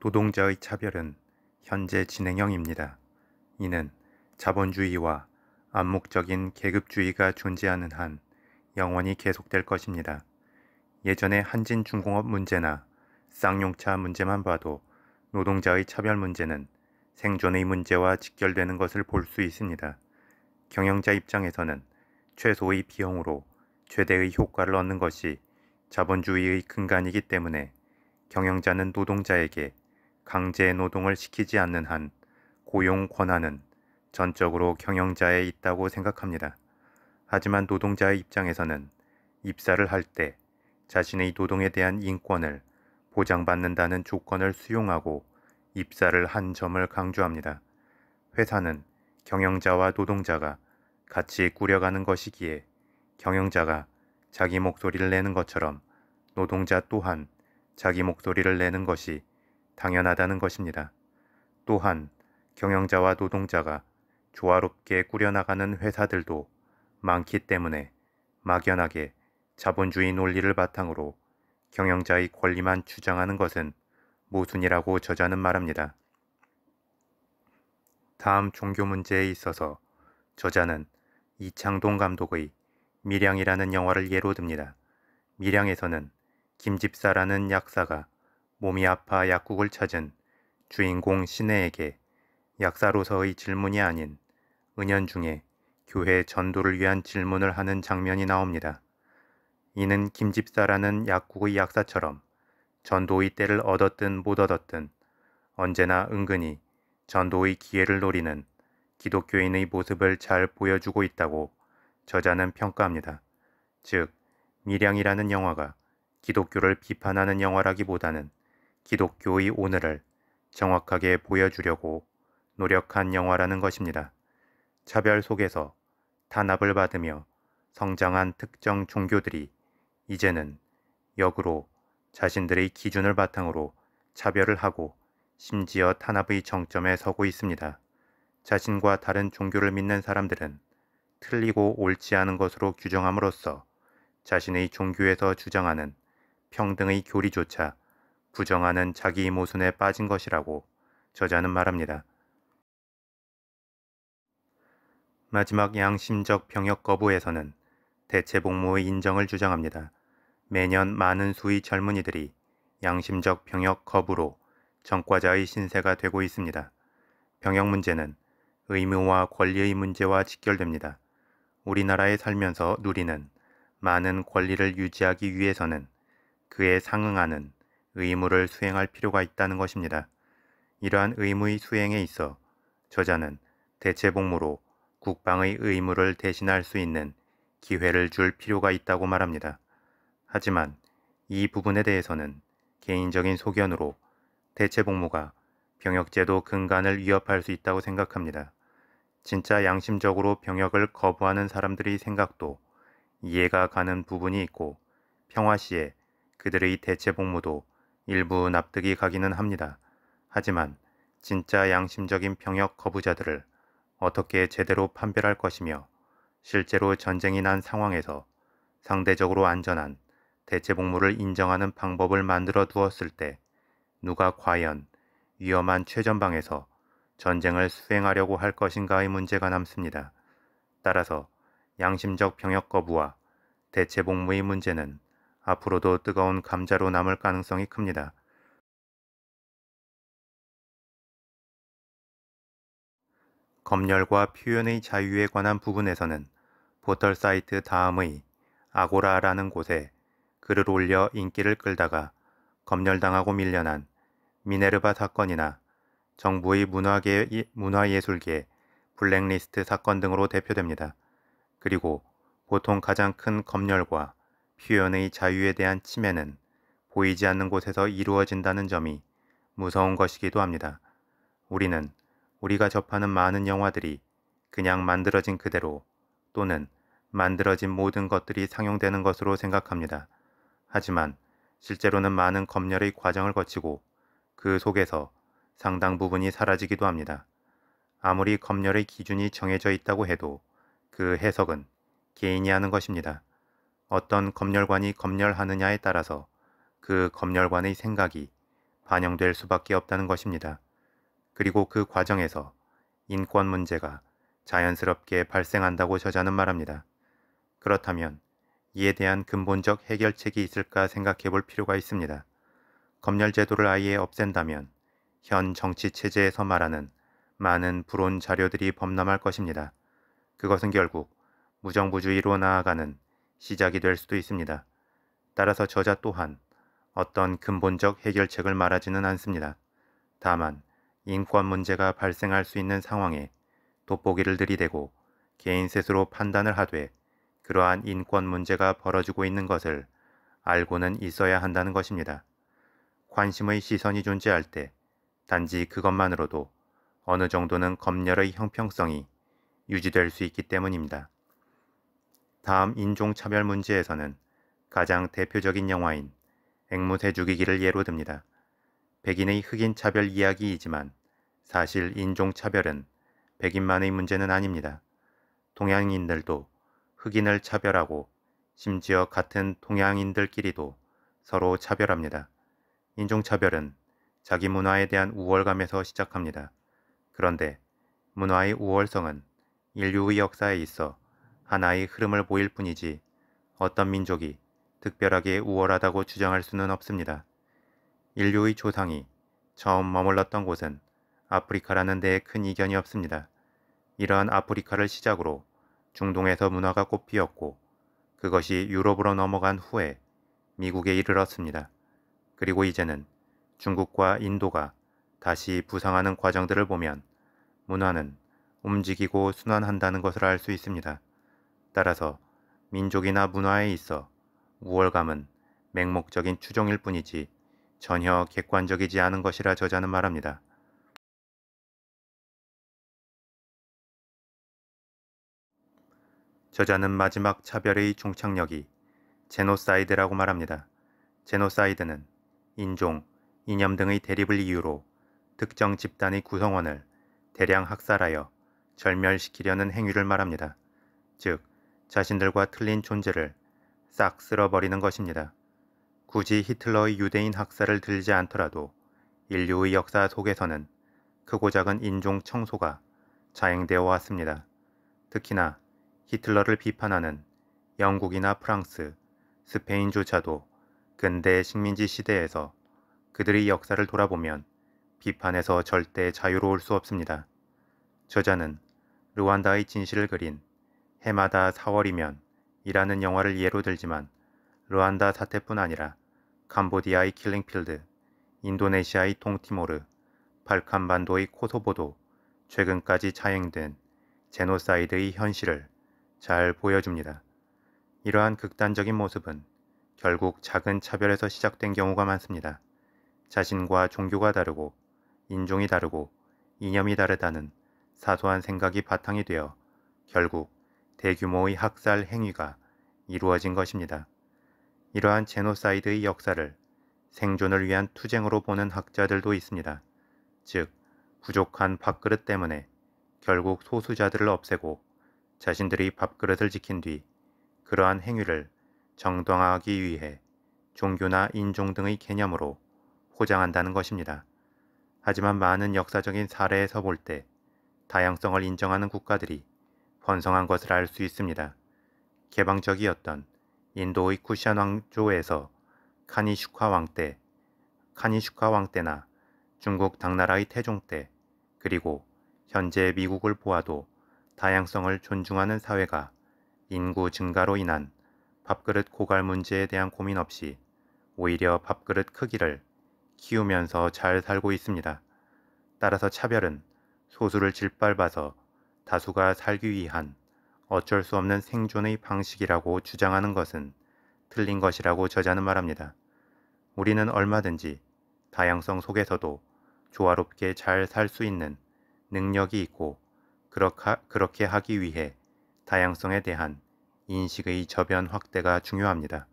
노동자의 차별은 현재 진행형입니다. 이는 자본주의와 암묵적인 계급주의가 존재하는 한 영원히 계속될 것입니다. 예전에 한진중공업 문제나 쌍용차 문제만 봐도 노동자의 차별 문제는 생존의 문제와 직결되는 것을 볼 수 있습니다. 경영자 입장에서는 최소의 비용으로 최대의 효과를 얻는 것이 자본주의의 근간이기 때문에 경영자는 노동자에게 강제 노동을 시키지 않는 한 고용 권한은 전적으로 경영자에 있다고 생각합니다. 하지만 노동자의 입장에서는 입사를 할 때 자신의 노동에 대한 인권을 보장받는다는 조건을 수용하고 입사를 한 점을 강조합니다. 회사는 경영자와 노동자가 같이 꾸려가는 것이기에 경영자가 자기 목소리를 내는 것처럼 노동자 또한 자기 목소리를 내는 것이 당연하다는 것입니다. 또한 경영자와 노동자가 조화롭게 꾸려나가는 회사들도 많기 때문에 막연하게 자본주의 논리를 바탕으로 경영자의 권리만 주장하는 것은 모순이라고 저자는 말합니다. 다음 종교 문제에 있어서 저자는 이창동 감독의 밀양이라는 영화를 예로 듭니다. 밀양에서는 김집사라는 약사가 몸이 아파 약국을 찾은 주인공 신내에게 약사로서의 질문이 아닌 은연중에 교회 전도를 위한 질문을 하는 장면이 나옵니다. 이는 김집사라는 약국의 약사처럼 전도의 때를 얻었든 못 얻었든 언제나 은근히 전도의 기회를 노리는 기독교인의 모습을 잘 보여주고 있다고 저자는 평가합니다. 즉, 미량이라는 영화가 기독교를 비판하는 영화라기보다는 기독교의 오늘을 정확하게 보여주려고 노력한 영화라는 것입니다. 차별 속에서 탄압을 받으며 성장한 특정 종교들이 이제는 역으로 자신들의 기준을 바탕으로 차별을 하고 심지어 탄압의 정점에 서고 있습니다. 자신과 다른 종교를 믿는 사람들은 틀리고 옳지 않은 것으로 규정함으로써 자신의 종교에서 주장하는 평등의 교리조차 부정하는 자기 모순에 빠진 것이라고 저자는 말합니다. 마지막 양심적 병역 거부에서는 대체 복무의 인정을 주장합니다. 매년 많은 수의 젊은이들이 양심적 병역 거부로 정과자의 신세가 되고 있습니다. 병역 문제는 의무와 권리의 문제와 직결됩니다. 우리나라에 살면서 누리는 많은 권리를 유지하기 위해서는 그에 상응하는 의무를 수행할 필요가 있다는 것입니다. 이러한 의무의 수행에 있어 저자는 대체복무로 국방의 의무를 대신할 수 있는 기회를 줄 필요가 있다고 말합니다. 하지만 이 부분에 대해서는 개인적인 소견으로 대체복무가 병역제도 근간을 위협할 수 있다고 생각합니다. 진짜 양심적으로 병역을 거부하는 사람들의 생각도 이해가 가는 부분이 있고 평화시에 그들의 대체복무도 일부 납득이 가기는 합니다. 하지만 진짜 양심적인 병역 거부자들을 어떻게 제대로 판별할 것이며 실제로 전쟁이 난 상황에서 상대적으로 안전한 대체복무를 인정하는 방법을 만들어 두었을 때 누가 과연 위험한 최전방에서 전쟁을 수행하려고 할 것인가의 문제가 남습니다. 따라서 양심적 병역 거부와 대체복무의 문제는 앞으로도 뜨거운 감자로 남을 가능성이 큽니다. 검열과 표현의 자유에 관한 부분에서는 포털 사이트 다음의 아고라라는 곳에 글을 올려 인기를 끌다가 검열당하고 밀려난 미네르바 사건이나 정부의 문화계, 문화예술계 블랙리스트 사건 등으로 대표됩니다. 그리고 보통 가장 큰 검열과 표현의 자유에 대한 침해는 보이지 않는 곳에서 이루어진다는 점이 무서운 것이기도 합니다. 우리는 우리가 접하는 많은 영화들이 그냥 만들어진 그대로 또는 만들어진 모든 것들이 상용되는 것으로 생각합니다. 하지만 실제로는 많은 검열의 과정을 거치고 그 속에서 상당 부분이 사라지기도 합니다. 아무리 검열의 기준이 정해져 있다고 해도 그 해석은 개인이 하는 것입니다. 어떤 검열관이 검열하느냐에 따라서 그 검열관의 생각이 반영될 수밖에 없다는 것입니다. 그리고 그 과정에서 인권 문제가 자연스럽게 발생한다고 저자는 말합니다. 그렇다면 이에 대한 근본적 해결책이 있을까 생각해 볼 필요가 있습니다. 검열 제도를 아예 없앤다면 현 정치 체제에서 말하는 많은 불온 자료들이 범람할 것입니다. 그것은 결국 무정부주의로 나아가는 시작이 될 수도 있습니다. 따라서 저자 또한 어떤 근본적 해결책을 말하지는 않습니다. 다만 인권 문제가 발생할 수 있는 상황에 돋보기를 들이대고 개인 스스로 판단을 하되 그러한 인권 문제가 벌어지고 있는 것을 알고는 있어야 한다는 것입니다. 관심의 시선이 존재할 때 단지 그것만으로도 어느 정도는 검열의 형평성이 유지될 수 있기 때문입니다. 다음 인종차별 문제에서는 가장 대표적인 영화인 앵무새 죽이기를 예로 듭니다. 백인의 흑인 차별 이야기이지만 사실 인종차별은 백인만의 문제는 아닙니다. 동양인들도 흑인을 차별하고 심지어 같은 동양인들끼리도 서로 차별합니다. 인종차별은 자기 문화에 대한 우월감에서 시작합니다. 그런데 문화의 우월성은 인류의 역사에 있어 하나의 아, 흐름을 보일 뿐이지 어떤 민족이 특별하게 우월하다고 주장할 수는 없습니다. 인류의 조상이 처음 머물렀던 곳은 아프리카라는 데에 큰 이견이 없습니다. 이러한 아프리카를 시작으로 중동에서 문화가 꽃피었고 그것이 유럽으로 넘어간 후에 미국에 이르렀습니다. 그리고 이제는 중국과 인도가 다시 부상하는 과정들을 보면 문화는 움직이고 순환한다는 것을 알 수 있습니다. 따라서 민족이나 문화에 있어 우월감은 맹목적인 추종일 뿐이지 전혀 객관적이지 않은 것이라 저자는 말합니다. 저자는 마지막 차별의 종착력이 제노사이드라고 말합니다. 제노사이드는 인종, 이념 등의 대립을 이유로 특정 집단의 구성원을 대량 학살하여 절멸시키려는 행위를 말합니다. 즉, 자신들과 틀린 존재를 싹 쓸어버리는 것입니다. 굳이 히틀러의 유대인 학살을 들지 않더라도 인류의 역사 속에서는 크고 작은 인종 청소가 자행되어 왔습니다. 특히나 히틀러를 비판하는 영국이나 프랑스, 스페인조차도 근대 식민지 시대에서 그들의 역사를 돌아보면 비판에서 절대 자유로울 수 없습니다. 저자는 르완다의 진실을 그린 해마다 4월이면 이라는 영화를 예로 들지만 르완다 사태뿐 아니라 캄보디아의 킬링필드, 인도네시아의 통티모르 발칸반도의 코소보도 최근까지 자행된 제노사이드의 현실을 잘 보여줍니다. 이러한 극단적인 모습은 결국 작은 차별에서 시작된 경우가 많습니다. 자신과 종교가 다르고 인종이 다르고 이념이 다르다는 사소한 생각이 바탕이 되어 결국 대규모의 학살 행위가 이루어진 것입니다. 이러한 제노사이드의 역사를 생존을 위한 투쟁으로 보는 학자들도 있습니다. 즉, 부족한 밥그릇 때문에 결국 소수자들을 없애고 자신들이 밥그릇을 지킨 뒤 그러한 행위를 정당화하기 위해 종교나 인종 등의 개념으로 포장한다는 것입니다. 하지만 많은 역사적인 사례에서 볼 때 다양성을 인정하는 국가들이 번성한 것을 알 수 있습니다. 개방적이었던 인도의 쿠샨 왕조에서 카니슈카 왕 때, 카니슈카 왕 때나 중국 당나라의 태종 때, 그리고 현재 미국을 보아도 다양성을 존중하는 사회가 인구 증가로 인한 밥그릇 고갈 문제에 대한 고민 없이 오히려 밥그릇 크기를 키우면서 잘 살고 있습니다. 따라서 차별은 소수를 질밟아서 다수가 살기 위한 어쩔 수 없는 생존의 방식이라고 주장하는 것은 틀린 것이라고 저자는 말합니다. 우리는 얼마든지 다양성 속에서도 조화롭게 잘 살 수 있는 능력이 있고 그렇게 하기 위해 다양성에 대한 인식의 저변 확대가 중요합니다.